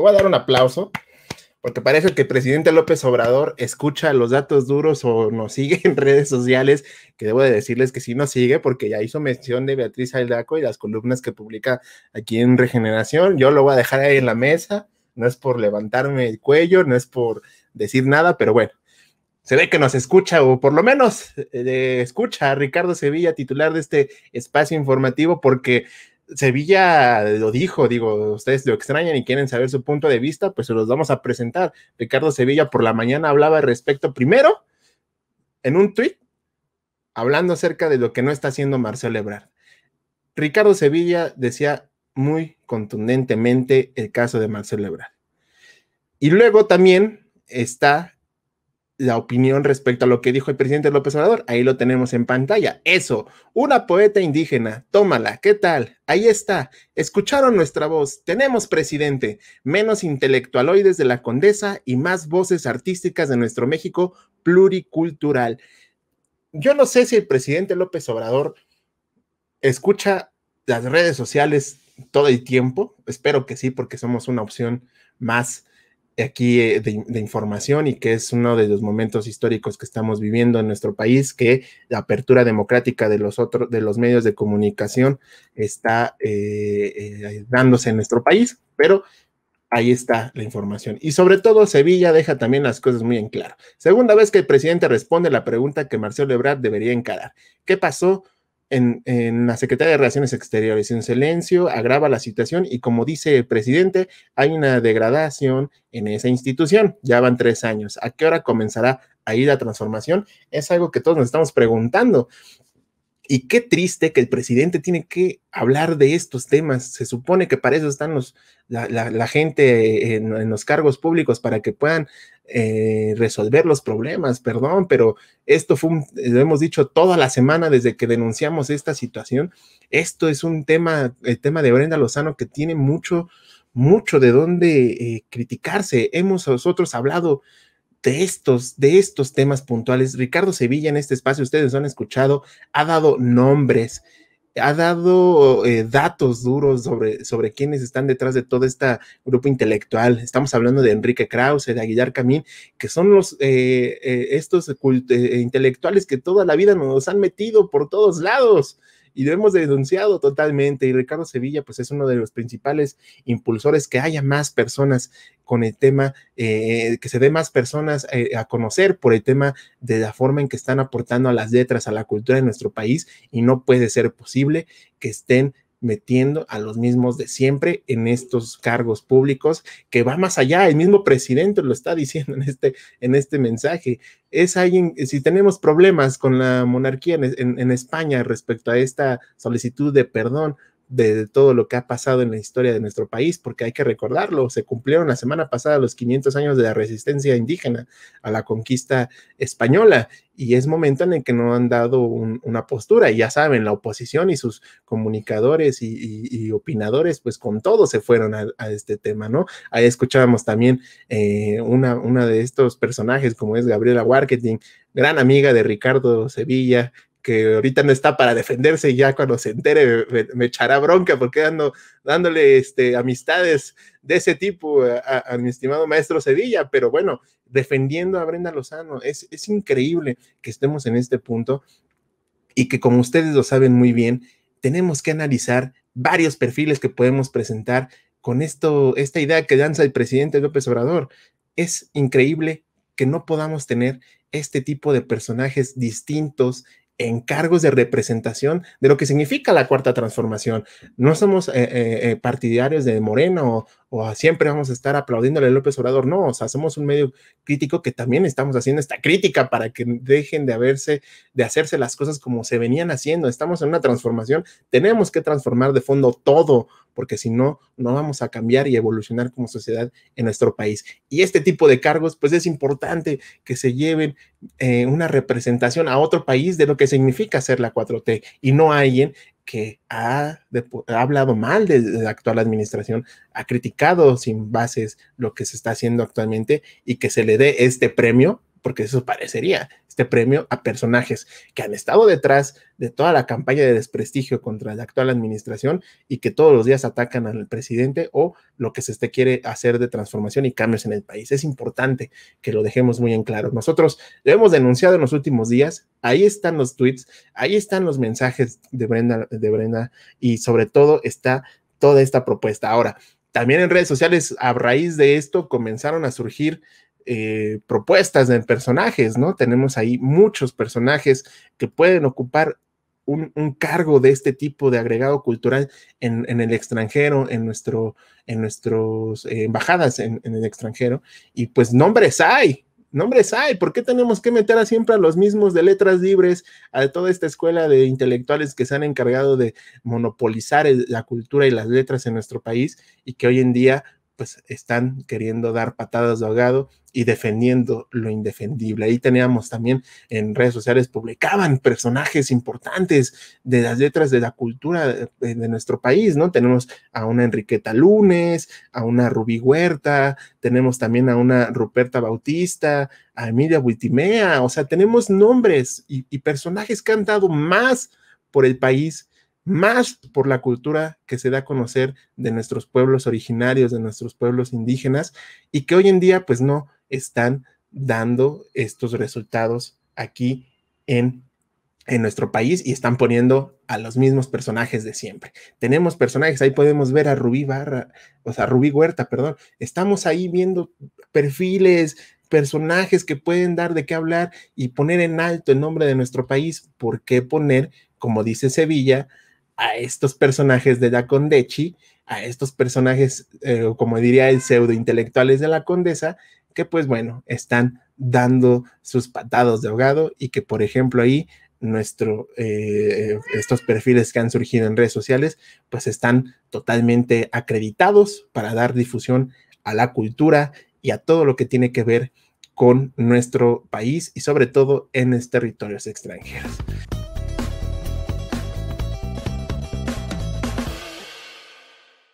Voy a dar un aplauso, porque parece que el presidente López Obrador escucha los datos duros o nos sigue en redes sociales, que debo de decirles que sí nos sigue, porque ya hizo mención de Beatriz Aldaco y las columnas que publica aquí en Regeneración. Yo lo voy a dejar ahí en la mesa, no es por levantarme el cuello, no es por decir nada, pero bueno, se ve que nos escucha, o por lo menos eh, escucha a Ricardo Sevilla, titular de este espacio informativo, porque Sevilla lo dijo, digo, ustedes lo extrañan y quieren saber su punto de vista, pues se los vamos a presentar. Ricardo Sevilla por la mañana hablaba al respecto primero en un tuit, hablando acerca de lo que no está haciendo Marcelo Ebrard. Ricardo Sevilla decía muy contundentemente el caso de Marcelo Ebrard. Y luego también está la opinión respecto a lo que dijo el presidente López Obrador. Ahí lo tenemos en pantalla. Eso, una poeta indígena, tómala, ¿qué tal? Ahí está, escucharon nuestra voz, tenemos presidente, menos intelectualoides de la condesa y más voces artísticas de nuestro México pluricultural. Yo no sé si el presidente López Obrador escucha las redes sociales todo el tiempo, espero que sí, porque somos una opción más aquí eh, de, información y que es uno de los momentos históricos que estamos viviendo en nuestro país, que la apertura democrática de los otros, de los medios de comunicación está eh, eh, dándose en nuestro país, pero ahí está la información. Y sobre todo, Sevilla deja también las cosas muy en claro. Segunda vez que el presidente responde la pregunta que Marcelo Ebrard debería encarar. ¿Qué pasó en, la Secretaría de Relaciones Exteriores. En silencio agrava la situación y como dice el presidente, hay una degradación en esa institución. Ya van tres años. ¿A qué hora comenzará ahí la transformación? Es algo que todos nos estamos preguntando. Y qué triste que el presidente tiene que hablar de estos temas. Se supone que para eso están los, la, gente en, los cargos públicos, para que puedan eh, resolver los problemas. Perdón, pero esto fue, lo hemos dicho toda la semana desde que denunciamos esta situación. Esto es un tema, el tema de Brenda Lozano, que tiene mucho, mucho de dónde eh, criticarse. Hemos nosotros hablado de estos, de estos temas puntuales. Ricardo Sevilla en este espacio, ustedes han escuchado, ha dado nombres, ha dado eh, datos duros sobre, sobre quienes están detrás de todo este grupo intelectual. Estamos hablando de Enrique Krause, de Aguilar Camín, que son los, eh, eh, estos intelectuales que toda la vida nos han metido por todos lados y lo hemos denunciado totalmente. Y Ricardo Sevilla, pues es uno de los principales impulsores que haya más personas con el tema, eh, que se dé más personas eh, a conocer por el tema de la forma en que están aportando a las letras, a la cultura de nuestro país, y no puede ser posible que estén metiendo a los mismos de siempre en estos cargos públicos que va más allá. El mismo presidente lo está diciendo en este, en este mensaje. Es alguien, si tenemos problemas con la monarquía en, en España respecto a esta solicitud de perdón, de todo lo que ha pasado en la historia de nuestro país, porque hay que recordarlo, se cumplieron la semana pasada los 500 años de la resistencia indígena a la conquista española y es momento en el que no han dado una postura. ya saben, la oposición y sus comunicadores y, opinadores, pues con todo se fueron a, este tema, ¿no? Ahí escuchábamos también eh, una, una, de estos personajes, como es Gabriela Warketing, gran amiga de Ricardo Sevilla, que ahorita no está para defenderse y ya cuando se entere me, echará bronca porque ando dándole este, amistades de ese tipo a, mi estimado maestro Sevilla, pero bueno, defendiendo a Brenda Lozano, es, es increíble que estemos en este punto y que como ustedes lo saben muy bien, tenemos que analizar varios perfiles que podemos presentar con esto, esta idea que danza el presidente López Obrador. Es increíble que no podamos tener este tipo de personajes distintos cargos de representación de lo que significa la cuarta transformación. No somos eh, eh, eh, partidarios de Moreno o, siempre vamos a estar aplaudiéndole a López Obrador, no, o sea, somos un medio crítico que también estamos haciendo esta crítica para que dejen de haberse, de hacerse las cosas como se venían haciendo. Estamos en una transformación, tenemos que transformar de fondo todo porque si no, no vamos a cambiar y evolucionar como sociedad en nuestro país. Y este tipo de cargos, pues es importante que se lleven eh, una representación a otro país de lo que significa ser la 4T y no alguien que ha, hablado mal de, la actual administración, ha criticado sin bases lo que se está haciendo actualmente y que se le dé este premio, porque eso parecería este premio a personajes que han estado detrás de toda la campaña de desprestigio contra la actual administración y que todos los días atacan al presidente o lo que se este quiere hacer de transformación y cambios en el país. Es importante que lo dejemos muy en claro. Nosotros lo hemos denunciado en los últimos días, ahí están los tweets, ahí están los mensajes de Brenda, de Brenda y sobre todo está toda esta propuesta. Ahora, también en redes sociales, a raíz de esto, comenzaron a surgir eh, propuestas de personajes, ¿no? Tenemos ahí muchos personajes que pueden ocupar un, cargo de este tipo de agregado cultural en, el extranjero, en, nuestro, en nuestras eh, embajadas en, el extranjero. Y pues nombres hay, nombres hay. ¿Por qué tenemos que meter a siempre a los mismos de letras libres, a toda esta escuela de intelectuales que se han encargado de monopolizar la cultura y las letras en nuestro país y que hoy en día pues están queriendo dar patadas de ahogado y defendiendo lo indefendible. Ahí teníamos también en redes sociales, publicaban personajes importantes de las letras de la cultura de, nuestro país, ¿no? Tenemos a una Enriqueta Lunes, a una Rubí Huerta, tenemos también a una Ruperta Bautista, a Emilia Wittimea, o sea, tenemos nombres y, y personajes que han dado más por el país más por la cultura que se da a conocer de nuestros pueblos originarios, de nuestros pueblos indígenas, y que hoy en día pues no están dando estos resultados aquí en, nuestro país y están poniendo a los mismos personajes de siempre. Tenemos personajes, ahí podemos ver a Rubí Barra, o sea, Rubí Huerta, perdón. Estamos ahí viendo perfiles, personajes que pueden dar de qué hablar y poner en alto el nombre de nuestro país. ¿Por qué poner, como dice Sevilla, a estos personajes de la a estos personajes, eh, como diría el pseudo intelectuales de la condesa, que pues bueno, están dando sus patados de ahogado y que por ejemplo ahí nuestro, eh, estos perfiles que han surgido en redes sociales, pues están totalmente acreditados para dar difusión a la cultura y a todo lo que tiene que ver con nuestro país y sobre todo en los este territorios extranjeros.